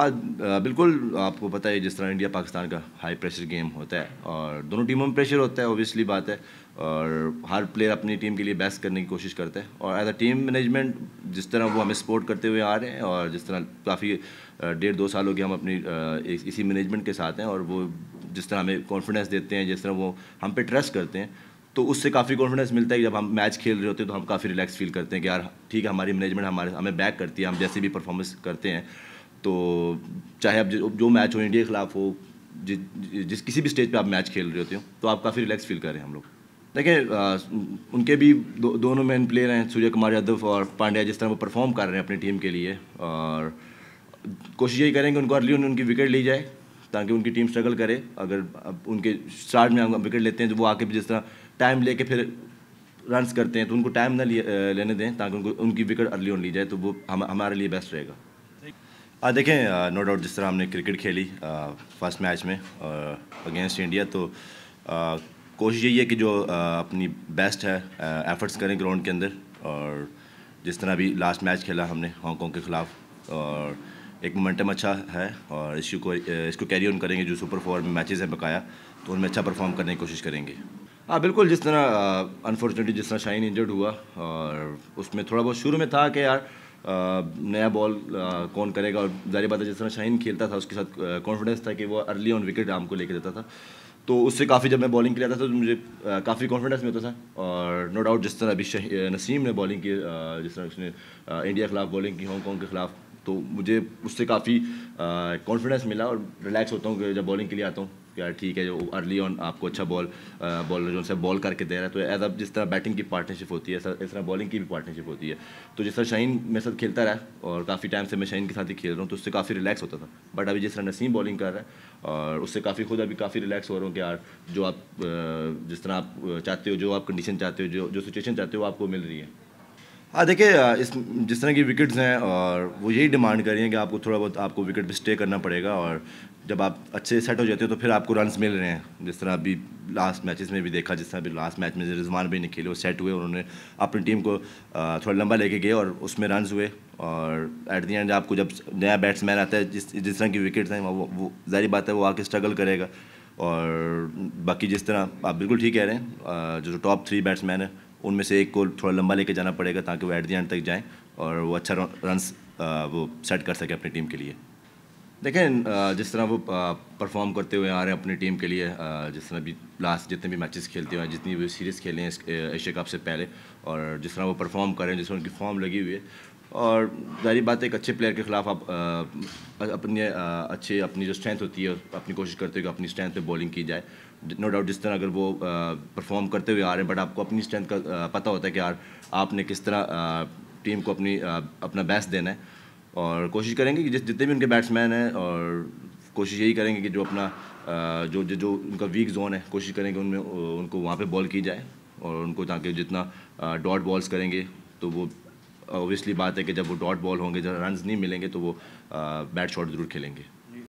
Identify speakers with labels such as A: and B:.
A: आज बिल्कुल आपको पता है जिस तरह इंडिया पाकिस्तान का हाई प्रेशर गेम होता है और दोनों टीमों में प्रेशर होता है ओबियसली बात है और हर प्लेयर अपनी टीम के लिए बेस्ट करने की कोशिश करता है और एज अ टीम मैनेजमेंट जिस तरह वो हमें सपोर्ट करते हुए आ रहे हैं और जिस तरह काफ़ी डेढ़ दो सालों की हम अपनी इसी मैनेजमेंट के साथ हैं और वो जिस तरह हमें कॉन्फिडेंस देते हैं जिस तरह वो हम पे ट्रस्ट करते हैं तो उससे काफ़ी कॉन्फिडेंस मिलता है कि जब हम मैच खेल रहे होते हैं तो हम काफ़ी रिलैक्स फील करते हैं कि यार ठीक है हमारी मैनेजमेंट हमारे हमें बैक करती है हम जैसे भी परफॉर्मेंस करते हैं तो चाहे आप जो, जो मैच हो इंडिया के खिलाफ हो जि, जिस किसी भी स्टेज पे आप मैच खेल रहे होते हो तो आप काफ़ी रिलैक्स फील कर रहे हैं हम लोग देखिए उनके भी दो, दोनों मेन प्लेयर हैं सूर्य कुमार यादव और पांड्या जिस तरह वो परफॉर्म कर रहे हैं अपनी टीम के लिए और कोशिश यही करेंगे उनको अर्ली उनकी विकेट ली जाए ताकि उनकी टीम स्ट्रगल करे अगर उनके स्टार्ट में विकेट लेते हैं तो वो आके भी जिस तरह टाइम लेके फिर रन्स करते हैं तो उनको टाइम ना लेने दें ताकि उनको उनकी विकेट अर्ली ऑन ली जाए तो वो हम हमारे लिए बेस्ट रहेगा आ, देखें नो डाउट जिस तरह हमने क्रिकेट खेली फर्स्ट मैच में अगेंस्ट इंडिया तो कोशिश यही है कि जो आ, अपनी बेस्ट है एफर्ट्स करें ग्राउंड के अंदर और जिस तरह अभी लास्ट मैच खेला हमने हांगकॉन्ग के ख़िलाफ़ और एक मोमेंटम अच्छा है और इसी को इसको कैरी ऑन करेंगे जो सुपर फोर में मैचेस हैं बकाया तो उनमें अच्छा परफॉर्म करने की कोशिश करेंगे हाँ बिल्कुल जिस तरह अनफॉर्चुनेटली जिस तरह शाइन इंजर्ड हुआ और उसमें थोड़ा बहुत शुरू में था कि यार नया बॉल कौन करेगा और जारी बात है जिस तरह शाहीन खेलता था उसके साथ कॉन्फिडेंस था कि वो अर्ली ऑन विकेट आम को लेके देता था तो उससे काफ़ी जब मैं बॉलिंग के लिए आता था तो मुझे काफ़ी कॉन्फिडेंस मिलता था और नो डाउट जिस तरह अभी नसीम ने बॉलिंग की जिस तरह उसने इंडिया के खिलाफ बॉलिंग की हांगकॉन्ग के खिलाफ तो मुझे उससे काफ़ी कॉन्फिडेंस मिला और रिलैक्स होता हूँ कि जब बॉलिंग के लिए आता हूँ यार ठीक है जो अर्ली ऑन आपको अच्छा बॉल बॉलर जो उनसे बॉल करके दे रहा है तो एज अब जिस तरह बैटिंग की पार्टनरशिप होती है इस तरह बॉलिंग की भी पार्टनरशिप होती है तो जिस तरह शाइन मेरे साथ खेलता रहा और काफ़ी टाइम से मैं शाइन के साथ ही खेल रहा हूँ तो उससे काफ़ी रिलैक्स होता था बट अभी जिस तरह नसीम बॉलिंग कर रहा है और उससे काफ़ी खुद अभी काफ़ी रिलैक्स हो रहा हूँ कि यार जो आप जिस तरह आप चाहते हो जो आप कंडीशन चाहते हो जो जो सिचुएशन चाहते हो आपको मिल रही है हाँ देखिए इस जिस तरह की विकेट्स हैं और वो यही डिमांड कर रही हैं कि आपको थोड़ा बहुत आपको विकेट पर स्टे करना पड़ेगा और जब आप अच्छे सेट हो जाते हो तो फिर आपको रन्स मिल रहे हैं जिस तरह अभी लास्ट मैचेस में भी देखा जिस तरह अभी लास्ट मैच में रिजवान भी निकले वो सेट हुए उन्होंने अपनी टीम को थोड़ा लंबा लेके गए और उसमें रन्स हुए और एट दी एंड आपको जब नया बैट्समैन आता है जिस जिस तरह की विकेट्स हैं वो वो जारी बात है वो आके स्ट्रगल करेगा और बाकी जिस तरह आप बिल्कुल ठीक कह रहे हैं जो टॉप थ्री बैट्समैन है उनमें से एक को थोड़ा लंबा लेके जाना पड़ेगा ताकि वो एट दी एंड तक जाएँ और वो अच्छा रन वो सेट कर सके अपनी टीम के लिए देखें जिस तरह वो परफॉर्म करते हुए आ रहे हैं अपनी टीम के लिए जिस तरह भी लास्ट जितने भी मैचेस खेलते हुए जितनी भी सीरीज़ खेले हैं एशिया कप से पहले और जिस तरह वो परफॉर्म करें जिस तरह उनकी फॉर्म लगी हुई है और जारी बात है एक अच्छे प्लेयर के खिलाफ आप अपने अच्छे अपनी जो स्ट्रेंथ होती है अपनी कोशिश करते हो कि अपनी स्ट्रेंथ पे बॉलिंग की जाए नो डाउट जिस तरह अगर वो परफॉर्म करते हुए आ रहे हैं बट आपको अपनी स्ट्रेंथ का पता होता है कि यार आपने किस तरह टीम को अपनी अपना बेस्ट देना है और कोशिश करेंगे कि जिस जितने भी उनके बैट्समैन हैं और कोशिश यही करेंगे कि जो अपना जो जो जो उनका वीक जोन है कोशिश करेंगे उनमें उनको वहाँ पे बॉल की जाए और उनको ताकि जितना डॉट बॉल्स करेंगे तो वो ऑब्वियसली बात है कि जब वो डॉट बॉल होंगे जब रन नहीं मिलेंगे तो वो बैट शॉट ज़रूर खेलेंगे